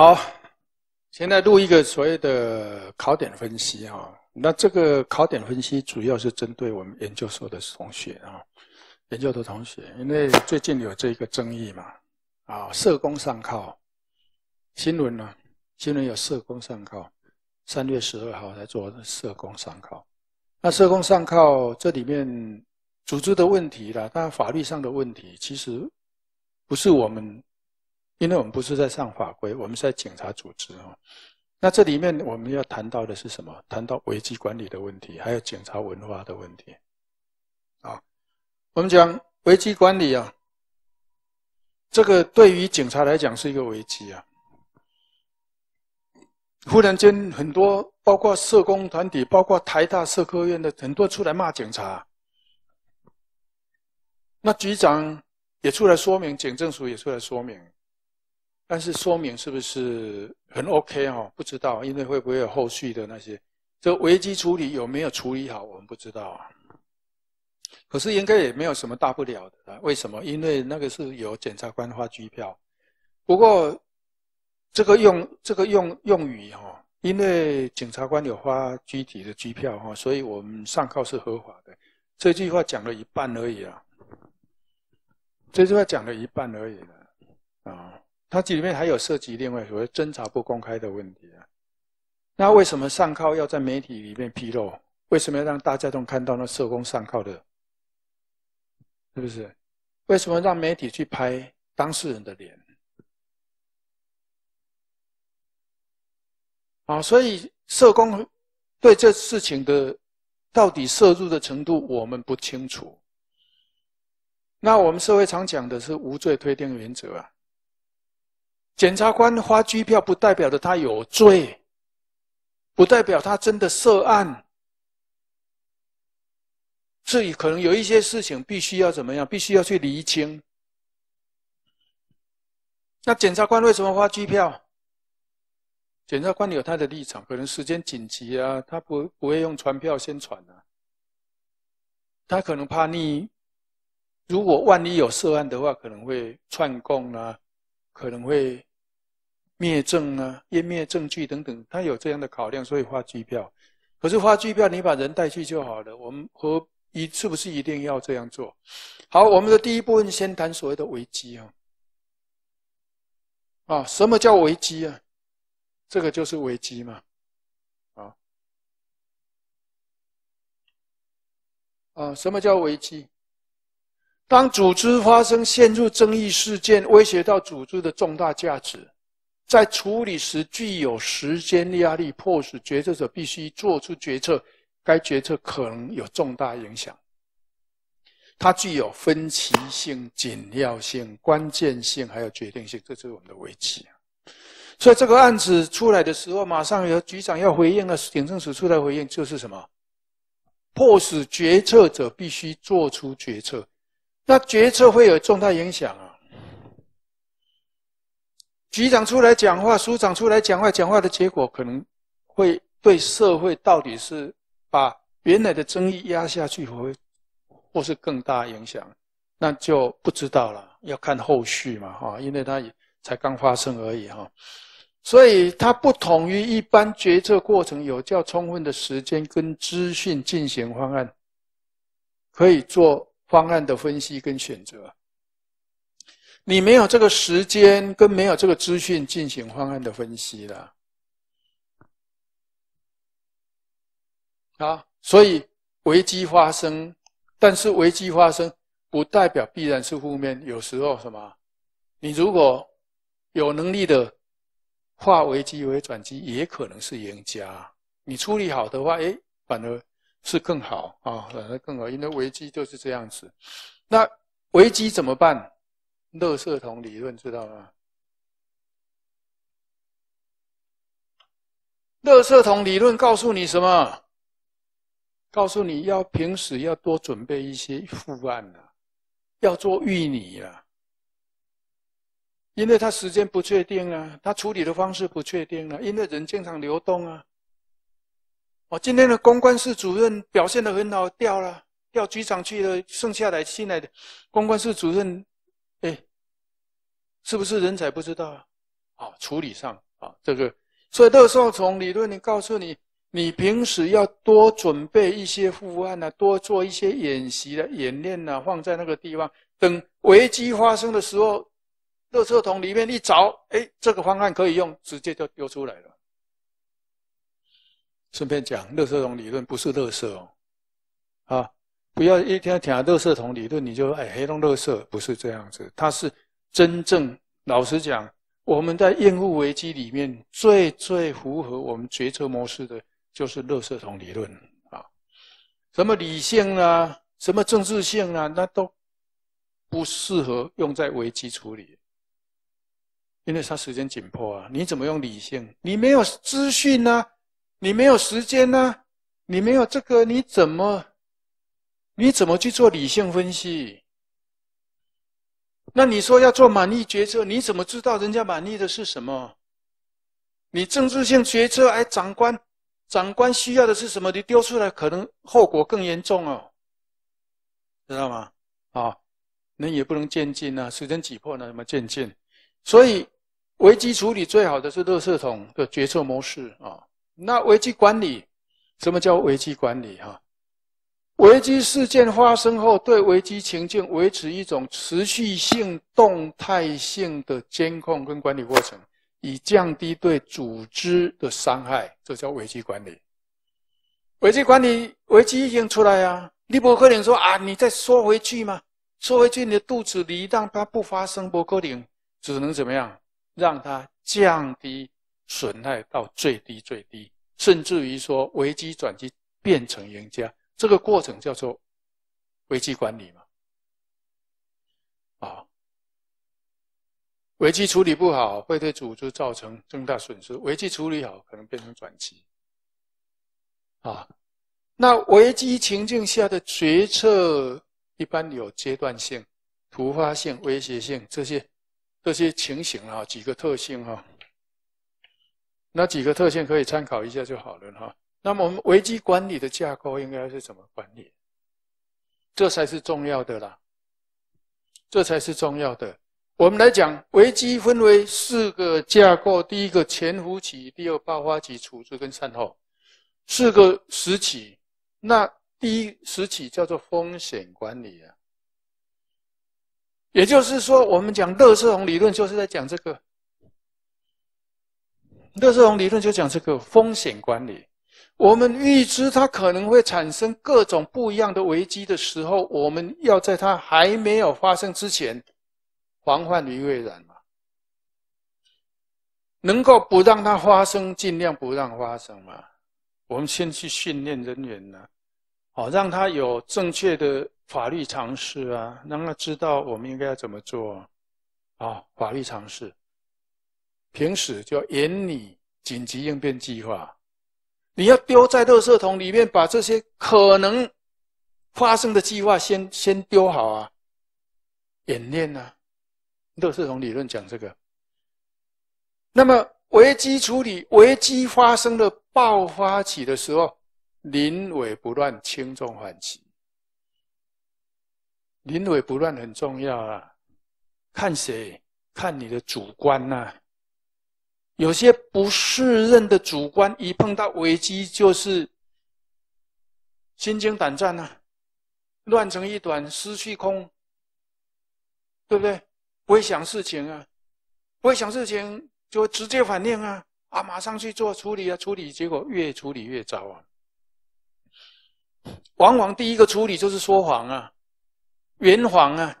好，现在录一个所谓的考点分析啊。那这个考点分析主要是针对我们研究所的同学啊，研究的同学，因为最近有这个争议嘛啊，社工上考，新闻呢，新闻有社工上考，三月十二号在做社工上考。那社工上靠这里面组织的问题啦，当然法律上的问题，其实不是我们。因为我们不是在上法规，我们在警察组织哦。那这里面我们要谈到的是什么？谈到危机管理的问题，还有警察文化的问题。啊，我们讲危机管理啊，这个对于警察来讲是一个危机啊。忽然间，很多包括社工团体，包括台大社科院的很多出来骂警察。那局长也出来说明，警政署也出来说明。但是说明是不是很 OK 哈？不知道，因为会不会有后续的那些？这危机处理有没有处理好？我们不知道啊。可是应该也没有什么大不了的啊。为什么？因为那个是有检察官发拘票。不过，这个用这个用用语哈，因为检察官有发具体的拘票哈，所以我们上告是合法的。这句话讲了一半而已啊。这句话讲了一半而已了啊。它这里面还有涉及另外所谓侦查不公开的问题啊？那为什么上铐要在媒体里面披露？为什么要让大家都看到那社工上铐的？是不是？为什么让媒体去拍当事人的脸？啊，所以社工对这事情的到底涉入的程度，我们不清楚。那我们社会常讲的是无罪推定原则啊。检察官发拘票，不代表着他有罪，不代表他真的涉案。所以，可能有一些事情必须要怎么样，必须要去厘清。那检察官为什么发拘票？检察官有他的立场，可能时间紧急啊，他不不会用传票先传啊。他可能怕你，如果万一有涉案的话，可能会串供啊，可能会。灭证啊，湮灭证据等等，他有这样的考量，所以发拒票。可是发拒票，你把人带去就好了。我们和一是不是一定要这样做？好，我们的第一部分先谈所谓的危机啊。啊，什么叫危机啊？这个就是危机嘛。啊，啊，什么叫危机？当组织发生陷入争议事件，威胁到组织的重大价值。在处理时具有时间压力，迫使决策者必须做出决策，该决策可能有重大影响。它具有分歧性、紧要性、关键性，还有决定性，这就是我们的危机所以这个案子出来的时候，马上有局长要回应了，警政署出来回应就是什么？迫使决策者必须做出决策，那决策会有重大影响啊！局长出来讲话，署长出来讲话，讲话的结果可能会对社会到底是把原来的争议压下去，或或是更大影响，那就不知道了，要看后续嘛，哈，因为它也才刚发生而已，哈，所以它不同于一般决策过程，有较充分的时间跟资讯进行方案，可以做方案的分析跟选择。你没有这个时间，跟没有这个资讯进行方案的分析了啊！所以危机发生，但是危机发生不代表必然是负面。有时候什么，你如果有能力的，化危机为转机，也可能是赢家。你处理好的话，哎，反而是更好啊，反而更好。因为危机就是这样子。那危机怎么办？乐色同理论知道吗？乐色同理论告诉你什么？告诉你要平时要多准备一些副案啊，要做玉拟啊，因为他时间不确定啊，他处理的方式不确定啊，因为人经常流动啊。哦，今天的公关室主任表现得很好，调了调局长去了，剩下来新来的公关室主任。是不是人才不知道啊？啊，处理上啊，这个，所以乐色桶理论，你告诉你，你平时要多准备一些护案呢，多做一些演习的演练呢，放在那个地方，等危机发生的时候，乐色桶里面一找，哎，这个方案可以用，直接就丢出来了。顺便讲，乐色桶理论不是乐色哦，啊，不要一天讲乐色桶理论你就哎，黑洞乐色不是这样子，它是。真正老实讲，我们在应付危机里面，最最符合我们决策模式的，就是热色统理论啊。什么理性啊，什么政治性啊，那都不适合用在危机处理，因为它时间紧迫啊。你怎么用理性？你没有资讯呢，你没有时间呢，你没有这个，你怎么，你怎么去做理性分析？那你说要做满意决策，你怎么知道人家满意的是什么？你政治性决策，哎，长官，长官需要的是什么？你丢出来，可能后果更严重哦，知道吗？啊，人也不能渐进啊，时间挤破了怎么渐进？所以危机处理最好的是垃圾桶的决策模式啊。那危机管理，什么叫危机管理？哈？危机事件发生后，对危机情境维持一种持续性、动态性的监控跟管理过程，以降低对组织的伤害，这叫危机管理。危机管理，危机已经出来啊！你不可能说啊，你再说回去吗？说回去，你的肚子里一旦它不发生，伯克林只能怎么样？让它降低损害到最低最低，甚至于说危机转机变成赢家。这个过程叫做危机管理嘛，啊，危机处理不好会对组织造成重大损失，危机处理好可能变成转机，啊，那危机情境下的决策一般有阶段性、突发性、威胁性这些这些情形啊，几个特性啊，那几个特性可以参考一下就好了哈。那么我们危机管理的架构应该是怎么管理？这才是重要的啦，这才是重要的。我们来讲危机分为四个架构：第一个潜伏期，第二爆发期，处置跟善后四个时期。那第一时期叫做风险管理啊，也就是说，我们讲乐色红理论就是在讲这个，乐色红理论就讲这个风险管理。我们预知它可能会产生各种不一样的危机的时候，我们要在它还没有发生之前，防患于未然嘛，能够不让它发生，尽量不让发生嘛。我们先去训练人员呢，哦，让他有正确的法律常识啊，让他知道我们应该要怎么做，啊，法律常识。平时就严你紧急应变计划。你要丢在垃圾桶里面，把这些可能发生的计划先先丢好啊，演练啊，垃圾桶理论讲这个。那么危机处理，危机发生的爆发起的时候，临危不乱，轻重缓急。临危不乱很重要啊，看谁，看你的主观呐。有些不世任的主观，一碰到危机就是心惊胆战呐，乱成一团，失去空，对不对？不会想事情啊，不会想事情就直接反应啊，啊，马上去做处理啊，处理结果越处理越糟啊。往往第一个处理就是说谎啊，圆谎啊，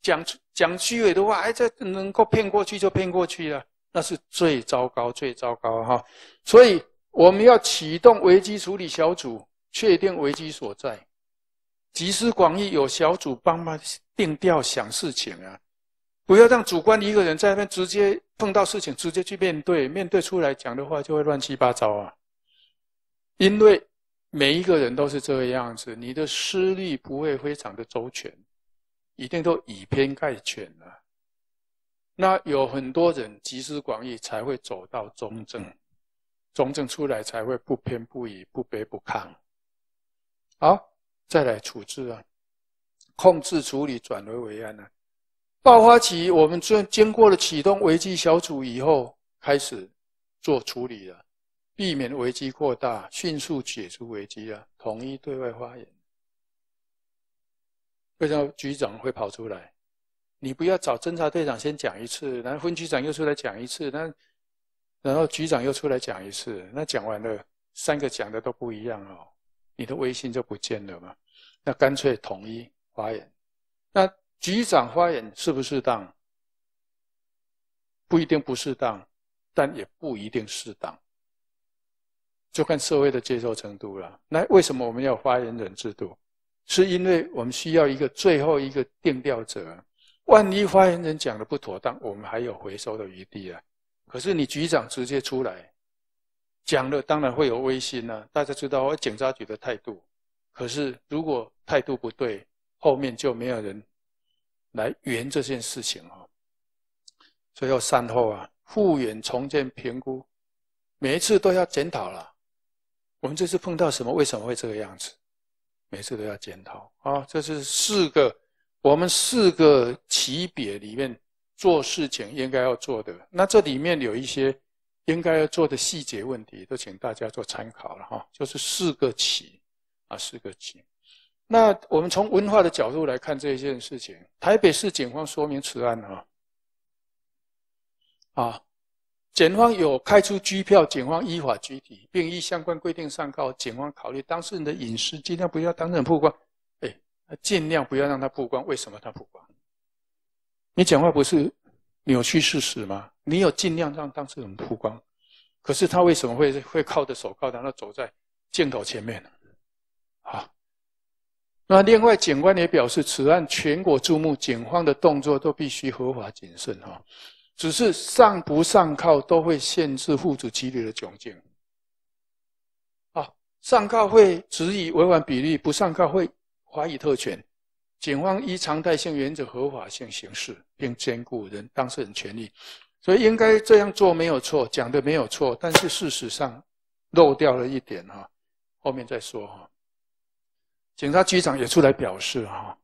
讲讲虚伪的话，哎，这能够骗过去就骗过去了。那是最糟糕，最糟糕哈！所以我们要启动危机处理小组，确定危机所在，集思广益，有小组帮忙定调、想事情啊！不要让主观一个人在那边直接碰到事情，直接去面对，面对出来讲的话就会乱七八糟啊！因为每一个人都是这个样子，你的思虑不会非常的周全，一定都以偏概全了。那有很多人集思广益，才会走到中正，中正出来才会不偏不倚、不卑不亢。好，再来处置啊，控制处理，转危为安啊！爆发期，我们就经过了启动危机小组以后，开始做处理了，避免危机扩大，迅速解除危机啊！统一对外发言。为什么局长会跑出来？你不要找侦查队长先讲一次，然后分局长又出来讲一次，那然后局长又出来讲一次，那讲完了三个讲的都不一样哦，你的威信就不见了嘛。那干脆统一发言。那局长发言适不适当？不一定不适当，但也不一定适当，就看社会的接受程度了。那为什么我们要发言人制度？是因为我们需要一个最后一个定调者。万一发言人讲的不妥当，我们还有回收的余地啊。可是你局长直接出来讲了，当然会有威信啊。大家知道我警察局的态度。可是如果态度不对，后面就没有人来圆这件事情哦。所以要善后啊，复原重建评估，每一次都要检讨了。我们这次碰到什么？为什么会这个样子？每次都要检讨啊。这是四个。我们四个级别里面做事情应该要做的，那这里面有一些应该要做的细节问题，都请大家做参考了哈。就是四个起，啊四个起。那我们从文化的角度来看这一件事情，台北市警方说明此案哈，啊，检方有开出拘票，警方依法拘提，并依相关规定上告，警方考虑当事人的隐私，尽量不要当人曝光。尽量不要让他曝光。为什么他曝光？你讲话不是扭曲事实吗？你有尽量让当事人曝光，可是他为什么会会靠着手铐，然后走在镜头前面呢？好，那另外警官也表示，此案全国注目，警方的动作都必须合法谨慎哈。只是上不上铐都会限制户主权利的窘境。好，上铐会只以违婉比例，不上铐会。华裔特权，警方依常态性原则合法性行事，并兼顾人当事人权利，所以应该这样做没有错，讲的没有错。但是事实上漏掉了一点哈，后面再说哈。警察局长也出来表示哈，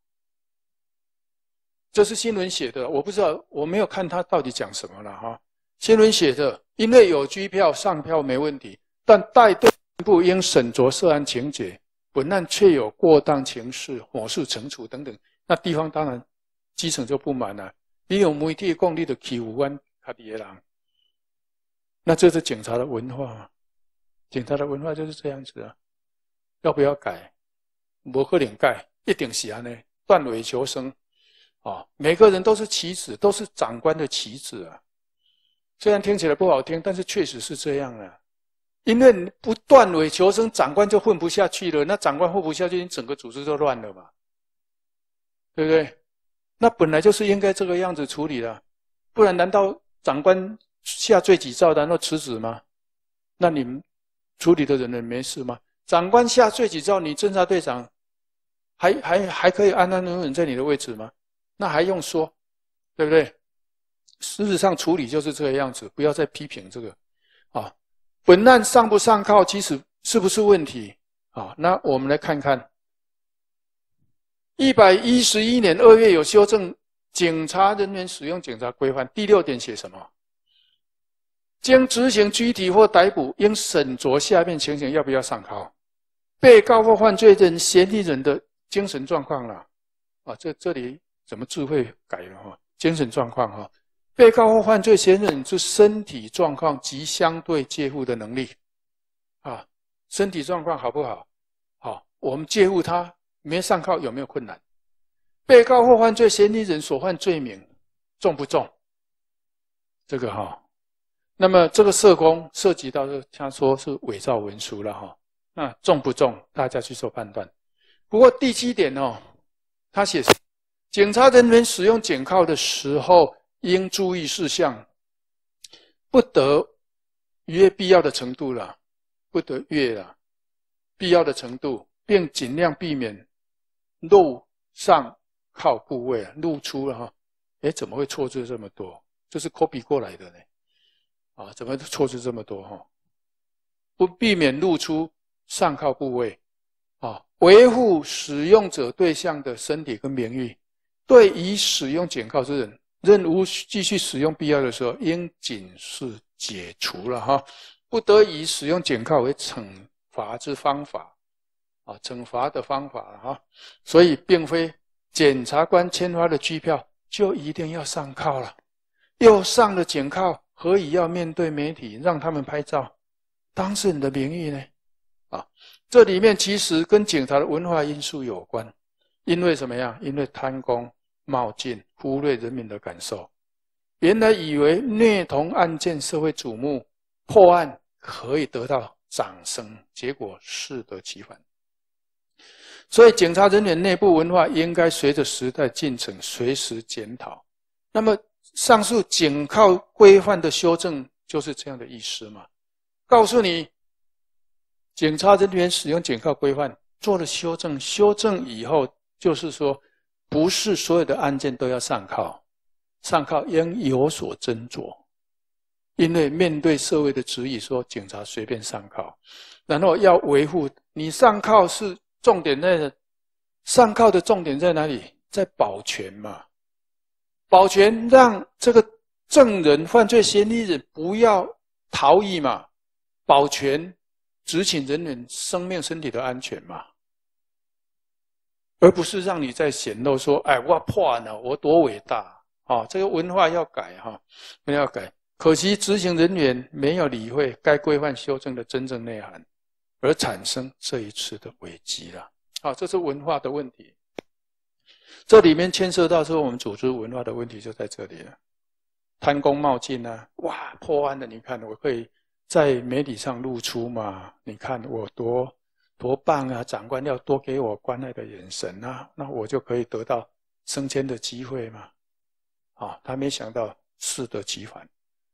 这是新闻写的，我不知道我没有看他到底讲什么了哈。新闻写的，因为有拘票上票没问题，但带队不应审酌涉案情节。本案确有过当情事、火速惩处等等，那地方当然基层就不满了。你有媒体共力的起舞弯，还跌了。那这是警察的文化，警察的文化就是这样子啊。要不要改？我喝点钙，一点啥呢？断尾求生。哦，每个人都是棋子，都是长官的棋子啊。虽然听起来不好听，但是确实是这样啊。因为不断尾求生，长官就混不下去了。那长官混不下去，你整个组织就乱了嘛，对不对？那本来就是应该这个样子处理的，不然难道长官下罪己诏，难道辞职吗？那你们处理的人呢，没事吗？长官下罪己诏，你侦查队长还还还可以安安稳稳在你的位置吗？那还用说，对不对？事实上处理就是这个样子，不要再批评这个，啊。本案上不上铐，其实是不是问题？啊，那我们来看看。一百一十一年二月有修正《警察人员使用警察规范》第六点写什么？将执行拘提或逮捕，应审酌下面情形要不要上铐：被告或犯罪人、嫌疑人的精神状况了。啊，这这里怎么智慧改了哈？精神状况哈。被告或犯罪嫌疑人之身体状况及相对介护的能力，啊，身体状况好不好？好，我们介护他，没上铐有没有困难？被告或犯罪嫌疑人所犯罪名重不重？这个哈，那么这个社工涉及到是他说是伪造文书了哈，那重不重？大家去做判断。不过第七点哦，他写警察人员使用警铐的时候。应注意事项：不得逾必要的程度了，不得越了必要的程度，并尽量避免露上靠部位露出了哈。哎，怎么会错字这么多？这是 copy 过来的呢？啊，怎么错字这么多哈？不避免露出上靠部位，啊，维护使用者对象的身体跟名誉，对已使用警告之人。任务继续使用必要的时候，应仅是解除了哈，不得以使用检告为惩罚之方法，啊，惩罚的方法了哈。所以，并非检察官签发的拘票就一定要上靠了。又上了检告，何以要面对媒体，让他们拍照，当事人的名誉呢？啊，这里面其实跟警察的文化因素有关，因为什么呀？因为贪功。冒进，忽略人民的感受。原来以为虐童案件社会瞩目，破案可以得到掌声，结果适得其反。所以，警察人员内部文化应该随着时代进程随时检讨。那么，上述警靠规范的修正就是这样的意思吗？告诉你，警察人员使用警靠规范做了修正，修正以后就是说。不是所有的案件都要上铐，上铐应有所斟酌，因为面对社会的质疑，说警察随便上铐，然后要维护你上铐是重点在，上铐的重点在哪里？在保全嘛，保全让这个证人、犯罪嫌疑人不要逃逸嘛，保全执勤人员生命、身体的安全嘛。而不是让你在显露说：“哎，我破案了，我多伟大！”啊，这个文化要改哈，要改。可惜执行人员没有理会该规范修正的真正内涵，而产生这一次的危机了。啊，这是文化的问题。这里面牵涉到说我们组织文化的问题就在这里了。贪功冒进呢？哇，破案的你看，我会在媒体上露出嘛？你看我多……多棒啊！长官要多给我关爱的眼神啊，那我就可以得到升迁的机会嘛。啊，他没想到适得其反。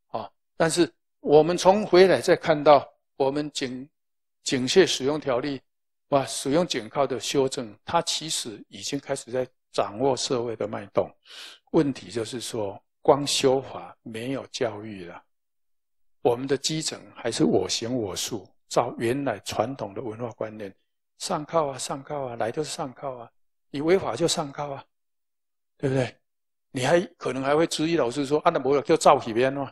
啊，但是我们从回来再看到我们警警械使用条例，哇，使用警告的修正，它其实已经开始在掌握社会的脉动。问题就是说，光修法没有教育了，我们的基层还是我行我素。照原来传统的文化观念，上靠啊上靠啊，来就是上靠啊，你违法就上靠啊，对不对？你还可能还会质疑老师说，按照模律叫造几边嘛，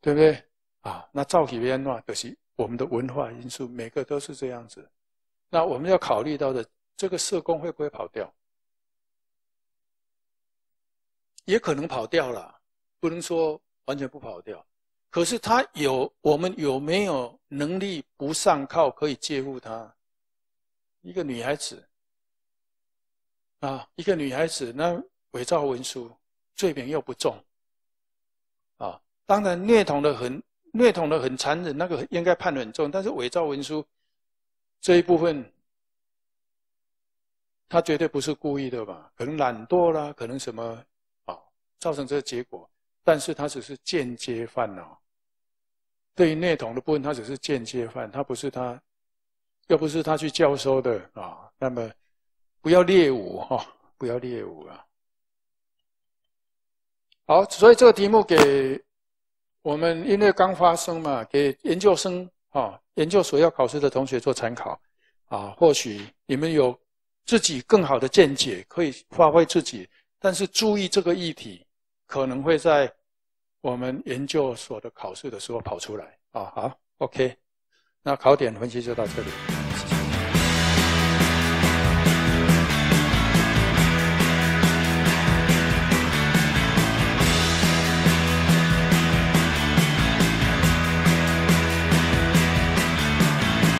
对不对？啊，那造几的嘛，可是我们的文化因素，每个都是这样子。那我们要考虑到的，这个社工会不会跑掉？也可能跑掉了，不能说完全不跑掉。可是他有，我们有没有能力不上靠可以介护他？一个女孩子啊，一个女孩子，那伪造文书罪名又不重啊。当然，虐童的很，虐童的很残忍，那个应该判得很重。但是伪造文书这一部分，他绝对不是故意的吧？可能懒惰啦，可能什么啊，造成这个结果。但是他只是间接犯哦。对于内同的部分，他只是间接犯，他不是他，又不是他去教收的啊。那么，不要猎舞哈，不要猎舞啊。好，所以这个题目给我们因为刚发生嘛，给研究生啊研究所要考试的同学做参考啊。或许你们有自己更好的见解，可以发挥自己，但是注意这个议题可能会在。我们研究所的考试的时候跑出来啊，好，OK，那考点分析就到这里。